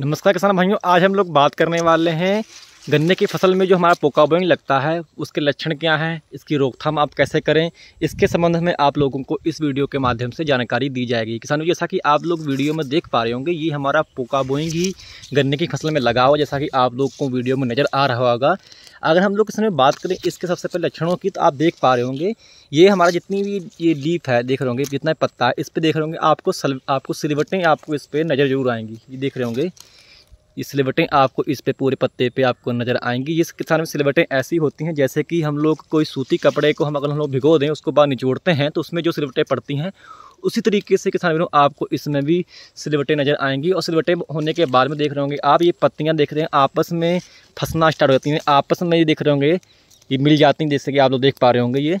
नमस्कार किसान भाइयों आज हम लोग बात करने वाले हैं गन्ने की फसल में जो हमारा पोकाबोइंग लगता है उसके लक्षण क्या हैं इसकी रोकथाम आप कैसे करें इसके संबंध में आप लोगों को इस वीडियो के माध्यम से जानकारी दी जाएगी किसानों जैसा कि आप लोग वीडियो में देख पा रहे होंगे ये हमारा पोकाबोइंग ही गन्ने की फसल में लगा हुआ जैसा कि आप लोग को वीडियो में नज़र आ रहा होगा अगर हम लोग इसमें बात करें इसके सबसे पहले लक्षणों की तो आप देख पा रहे होंगे ये हमारा जितनी भी ये लीफ है देख रहे होंगे जितना पत्ता है इस पर देख रहे होंगे आपको सल आपको सिलवटें आपको इस पर नज़र जरूर आएंगी ये देख रहे होंगे ये सिलवटें आपको इस पर पूरे पत्ते पर आपको नज़र आएंगी ये किसान में सिलवटें ऐसी होती हैं जैसे कि हम लोग कोई सूती कपड़े को हम अगर हम लोग भिगो दें उसको बाद निचोड़ते हैं तो उसमें जो सिलवटें पड़ती हैं उसी तरीके से किसान वीरों आपको इसमें भी सिलवटें नज़र आएंगी और सिलवटे होने के बाद में देख रहे होंगे आप ये पत्तियाँ देख रहे हैं आपस में फंसना स्टार्ट हो जाती हैं आपस में ये देख रहे होंगे ये मिल जाती हैं जैसे कि आप लोग देख पा रहे होंगे ये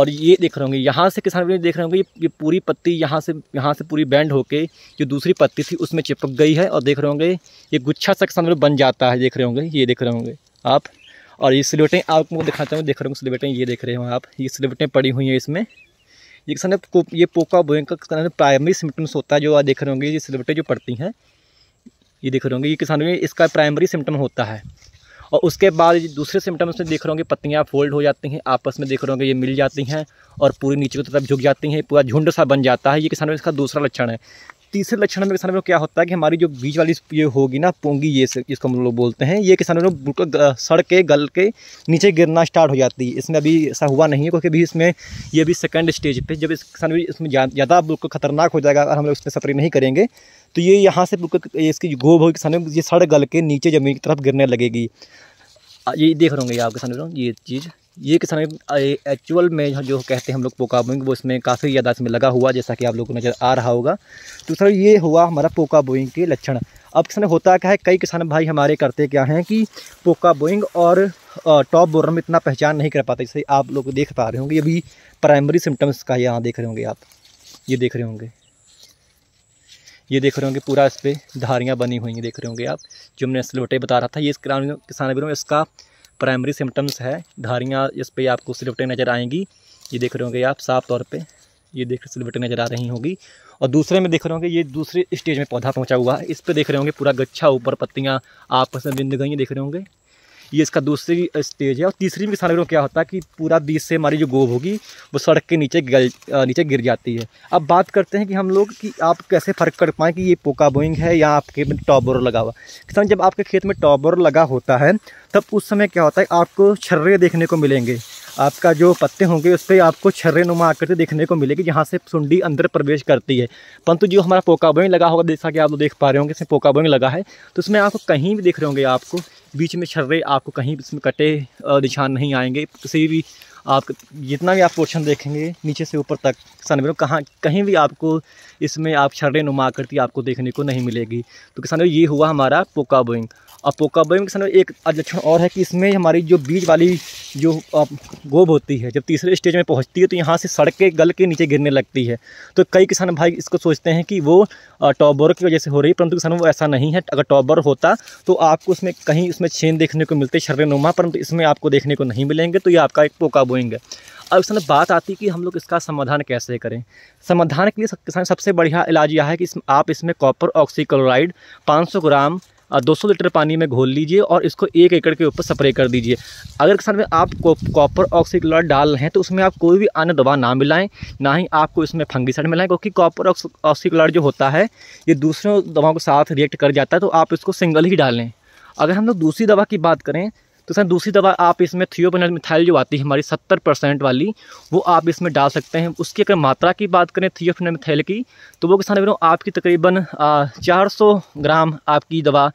और ये देख रहे होंगे यहाँ से किसान वीडियो देख रहे होंगे ये ये पूरी पत्ती यहाँ से यहाँ से पूरी बैंड होके जो दूसरी पत्ती थी उसमें चिपक गई है और देख रहे होंगे ये गुच्छा सा किसान बन जाता है देख रहे होंगे ये देख रहे होंगे आप और ये सिलवटें आपको दिखाते हूँ देख रहे होंगे सिलेबटें ये देख रहे हो आप ये सिलवटें पड़ी हुई हैं इसमें ये किसान ये पोका बोइंग का प्राइमरी सिम्टम्स होता है जो आप देख रहे होंगे ये सिलवटें जो पड़ती हैं ये देख रहे होंगे ये किसानों में इसका प्राइमरी सिम्टम होता है और उसके बाद दूसरे सिम्टम्स में देख रहे होंगे पत्तियाँ फोल्ड हो जाती हैं आपस में देख रहे होंगे ये मिल जाती हैं और पूरी नीचे की तरफ झुक जाती हैं पूरा झुंड सा बन जाता है ये किसानों में इसका दूसरा लक्षण है तीसरे लक्षण में किसानों लोग क्या होता है कि हमारी जो बीज वाली ये होगी ना पोंगी ये जिसको हम लोग बोलते हैं ये किसानों लोग बिल्कुल सड़ के गल के नीचे गिरना स्टार्ट हो जाती है इसमें अभी ऐसा हुआ नहीं है क्योंकि अभी इसमें ये भी सेकेंड स्टेज पे जब इस किसान भी इसमें ज़्यादा बिल्कुल खतरनाक हो जाएगा अगर हम लोग इसमें सप्रे नहीं करेंगे तो ये यहाँ से बिल्कुल इसकी गोभ होगी किसान ये सड़ गल के नीचे ज़मीन की तरफ गिरने लगेगी ये देख रहे होंगे किसान मित्रों ये चीज़ ये किसान एक्चुअल में जो कहते हैं हम लोग पोका बोइंग वो इसमें काफ़ी ज़्यादा इसमें लगा हुआ जैसा कि आप लोग को नज़र आ रहा होगा तो सर ये हुआ हमारा पोका बोइंग के लक्षण अब किसान होता क्या है कई किसान भाई हमारे करते क्या हैं कि पोका बोइंग और टॉप बोर में इतना पहचान नहीं कर पाते जैसे आप लोग देख पा रहे होंगे ये प्राइमरी सिम्टम्स का यहाँ देख रहे होंगे आप ये देख रहे होंगे ये देख रहे होंगे पूरा इस पर धारियाँ बनी हुई हैं देख रहे होंगे आप जो हमने सिलोटे बता रहा था ये किसान भी इसका प्राइमरी सिम्टम्स है धारियाँ इस पर आपको स्लोटे नज़र आएंगी ये देख रहे होंगे आप साफ तौर पर ये देख सिलवटें नज़र आ रही होंगी और दूसरे में देख रहे होंगे ये दूसरे स्टेज में पौधा पहुँचा हुआ है इस पर देख रहे होंगे पूरा गच्छा ऊपर पत्तियाँ आपस में बिंद गई देख रहे होंगे ये इसका दूसरी स्टेज है और तीसरी में किसान लोगों क्या होता है कि पूरा बीज से हमारी जो गोब होगी वो सड़क के नीचे गल नीचे गिर जाती है अब बात करते हैं कि हम लोग कि आप कैसे फ़र्क कर पाएँ कि ये पोका बोइंग है या आपके में टॉबर लगा हुआ किसान जब आपके खेत में टॉबर लगा होता है तब उस समय क्या होता है आपको छर्रे देखने को मिलेंगे आपका जो पत्ते होंगे उस पर आपको छर्रे नुमा आकृति देखने को मिलेगी जहाँ से सुंडी अंदर प्रवेश करती है परंतु जो हमारा पोकाबोइंग लगा होगा जैसा कि आप लोग देख पा रहे होंगे इसमें पोकाबोइंग लगा है तो इसमें आपको कहीं भी देख रहे होंगे आपको बीच में छर्रे आपको कहीं इसमें कटे निशान नहीं आएंगे किसी भी आप जितना भी आप पोर्शन देखेंगे नीचे से ऊपर तक किसान भाइयों कहाँ कहीं भी आपको इसमें आप छर्रे नुमा आकृति आपको देखने को नहीं मिलेगी तो किसान ये हुआ हमारा पोका बोइंग और बोई में किसान एक लक्षण और है कि इसमें हमारी जो बीज वाली जो गोब होती है जब तीसरे स्टेज में पहुंचती है तो यहाँ से सड़क के गल के नीचे गिरने लगती है तो कई किसान भाई इसको सोचते हैं कि वो टॉबर की वजह से हो रही है परंतु किसान वो ऐसा नहीं है अगर टॉबर होता तो आपको उसमें कहीं उसमें छेन देखने को मिलते शर्र नुमा परंतु इसमें आपको देखने को नहीं मिलेंगे तो ये आपका एक पोका बोइंग है अब इसमें बात आती है कि हम लोग इसका समाधान कैसे करें समाधान के लिए किसान सबसे बढ़िया इलाज यह है कि इस, आप इसमें कॉपर ऑक्सीक्लोराइड सौ ग्राम 200 लीटर पानी में घोल लीजिए और इसको एक एकड़ के ऊपर स्प्रे कर दीजिए अगर किसान में आप कॉपर ऑक्सीक्लोराइड डाल रहे हैं तो उसमें आप कोई भी अन्य दवा ना मिलाएं ना ही आपको इसमें फंगीसाइड मिलाएं क्योंकि कॉपर ऑक्सीक्लोराइड जो होता है ये दूसरों दवाओं के साथ रिएक्ट कर जाता है तो आप इसको सिंगल ही डालें अगर हम लोग दूसरी दवा की बात करें तो सर दूसरी दवा आप इसमें थियोबेनल मिथाइल जो आती है हमारी सत्तर परसेंट वाली वो आप इसमें डाल सकते हैं उसकी अगर मात्रा की बात करें थियोफेनल मिथाइल की तो वो किसान वीरों आपकी तकरीबन चार ग्राम आपकी दवा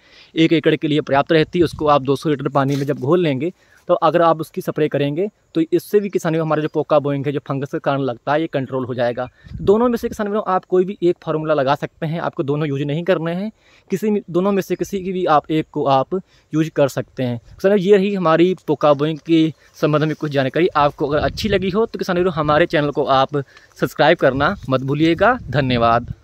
एक एकड़ के लिए पर्याप्त रहती है उसको आप दो लीटर पानी में जब घोल लेंगे तो अगर आप उसकी स्प्रे करेंगे तो इससे भी किसान में हमारा जो पोका बोइंग है जो फंगस के कारण लगता है ये कंट्रोल हो जाएगा दोनों में से किसान में आप कोई भी एक फार्मूला लगा सकते हैं आपको दोनों यूज नहीं करने हैं किसी दोनों में से किसी की भी आप एक को आप यूज कर सकते हैं किसान ये रही हमारी पोका बोइंग के संबंध में कुछ जानकारी आपको अगर अच्छी लगी हो तो किसान हमारे चैनल को आप सब्सक्राइब करना मत भूलिएगा धन्यवाद